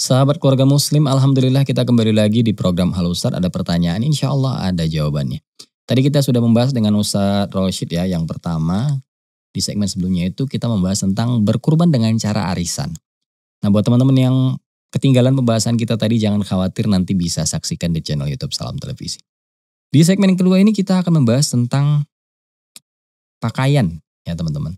Sahabat keluarga muslim, Alhamdulillah kita kembali lagi di program Halo Ustadz. Ada pertanyaan, insya Allah ada jawabannya. Tadi kita sudah membahas dengan Ustadz Roshid ya, yang pertama di segmen sebelumnya itu kita membahas tentang berkurban dengan cara arisan. Nah buat teman-teman yang ketinggalan pembahasan kita tadi jangan khawatir nanti bisa saksikan di channel Youtube Salam Televisi. Di segmen yang kedua ini kita akan membahas tentang pakaian ya teman-teman.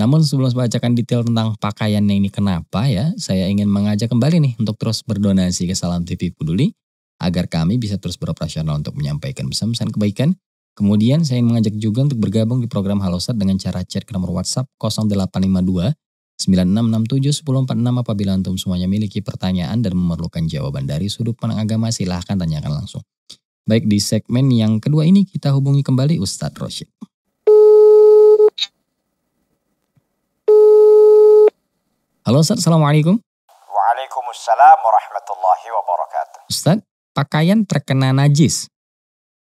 Namun sebelum saya bacakan detail tentang pakaiannya ini kenapa ya, saya ingin mengajak kembali nih untuk terus berdonasi ke Salam TV Peduli agar kami bisa terus beroperasional untuk menyampaikan pesan-pesan kebaikan. Kemudian saya ingin mengajak juga untuk bergabung di program Halosat dengan cara chat ke nomor WhatsApp 0852 9667 1046 apabila antum semuanya miliki pertanyaan dan memerlukan jawaban dari sudut pandang agama silahkan tanyakan langsung. Baik di segmen yang kedua ini kita hubungi kembali Ustadz Rosyid. Halo Ustaz, Assalamualaikum. Waalaikumsalam warahmatullahi wabarakatuh. Ustaz, pakaian terkena najis.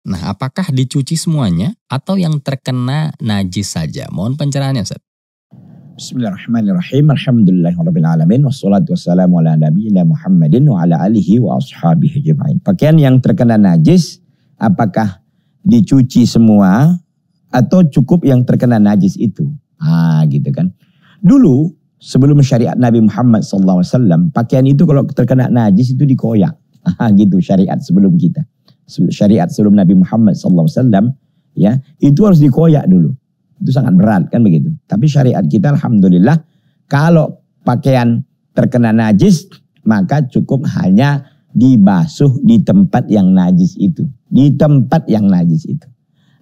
Nah, apakah dicuci semuanya atau yang terkena najis saja? Mohon pencerahannya Ustaz. Bismillahirrahmanirrahim. Alhamdulillahirrahmanirrahim. Wassalatu wassalamu ala nabiyina Muhammadin wa ala alihi wa ashabihi jemain. Pakaian yang terkena najis, apakah dicuci semua atau cukup yang terkena najis itu? Ah gitu kan. Dulu sebelum syariat Nabi Muhammad SAW, pakaian itu kalau terkena najis itu dikoyak. Ah gitu syariat sebelum kita. Syariat sebelum Nabi Muhammad SAW ya itu harus dikoyak dulu. Itu sangat berat kan begitu. Tapi syariat kita alhamdulillah kalau pakaian terkena najis maka cukup hanya dibasuh di tempat yang najis itu. Di tempat yang najis itu.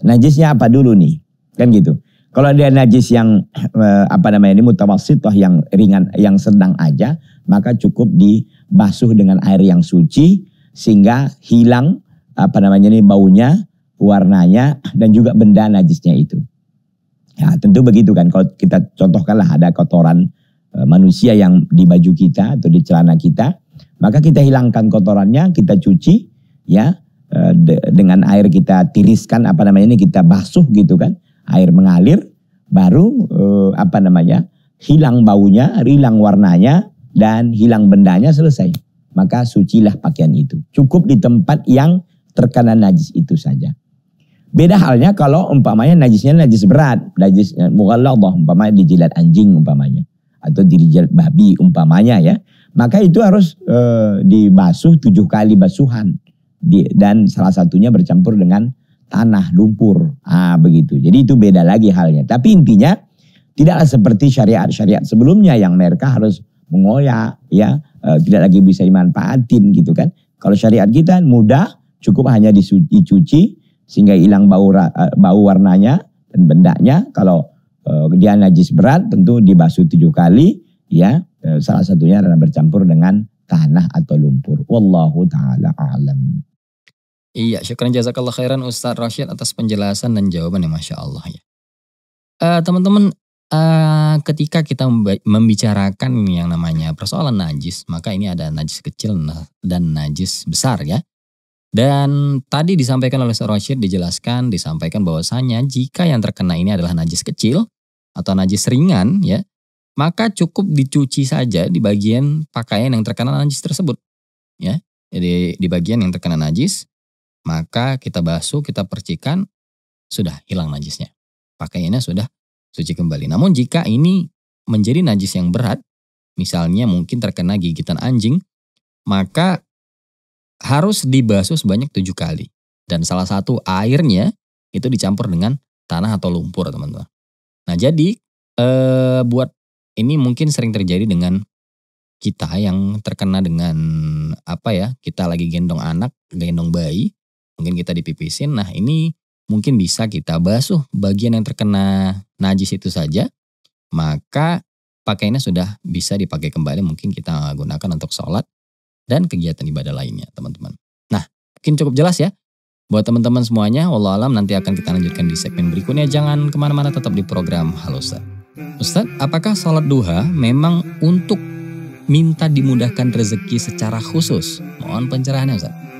Najisnya apa dulu nih? Kan gitu. Kalau dia najis yang eh, apa namanya ini mutawasitoh yang ringan yang sedang aja, maka cukup dibasuh dengan air yang suci sehingga hilang apa namanya ini baunya, warnanya dan juga benda najisnya itu. Ya tentu begitu kan, kalau kita contohkanlah ada kotoran eh, manusia yang di baju kita atau di celana kita, maka kita hilangkan kotorannya, kita cuci ya eh, dengan air kita tiriskan apa namanya ini kita basuh gitu kan, air mengalir baru eh, apa namanya hilang baunya, hilang warnanya dan hilang bendanya selesai. Maka sucilah pakaian itu. Cukup di tempat yang terkena najis itu saja. Beda halnya kalau umpamanya najisnya najis berat, najis eh, mughalladhah umpamanya dijilat anjing umpamanya atau dijilat babi umpamanya ya. Maka itu harus e, dibasuh tujuh kali basuhan di, dan salah satunya bercampur dengan tanah lumpur. Ah begitu. Jadi itu beda lagi halnya. Tapi intinya tidaklah seperti syariat-syariat sebelumnya yang mereka harus mengoyak ya e, tidak lagi bisa dimanfaatin gitu kan. Kalau syariat kita mudah cukup hanya dicuci sehingga hilang bau eh, bau warnanya dan bendanya. Kalau uh, dia najis berat tentu dibasuh tujuh kali ya. Uh, salah satunya adalah bercampur dengan tanah atau lumpur. Wallahu taala alam. Iya, syukur jazakallah khairan Ustaz Rashid atas penjelasan dan jawaban yang Masya Allah ya. teman-teman, uh, ketika kita membicarakan yang namanya persoalan najis, maka ini ada najis kecil nah, dan najis besar ya. Dan tadi disampaikan oleh Sir Rashid, dijelaskan, disampaikan bahwasanya jika yang terkena ini adalah najis kecil atau najis ringan ya, maka cukup dicuci saja di bagian pakaian yang terkena najis tersebut. Ya, jadi di bagian yang terkena najis, maka kita basuh, kita percikan, sudah hilang najisnya. Pakaiannya sudah suci kembali. Namun jika ini menjadi najis yang berat, misalnya mungkin terkena gigitan anjing, maka harus dibasuh sebanyak tujuh kali. Dan salah satu airnya itu dicampur dengan tanah atau lumpur teman-teman. Nah jadi eh, buat ini mungkin sering terjadi dengan kita yang terkena dengan apa ya kita lagi gendong anak, gendong bayi, mungkin kita dipipisin. Nah ini mungkin bisa kita basuh bagian yang terkena najis itu saja, maka pakainya sudah bisa dipakai kembali. Mungkin kita gunakan untuk sholat dan kegiatan ibadah lainnya teman-teman. Nah mungkin cukup jelas ya buat teman-teman semuanya. Allah alam nanti akan kita lanjutkan di segmen berikutnya. Jangan kemana-mana tetap di program Halo Ustaz. Ustaz, apakah sholat duha memang untuk minta dimudahkan rezeki secara khusus? Mohon pencerahannya Ustaz.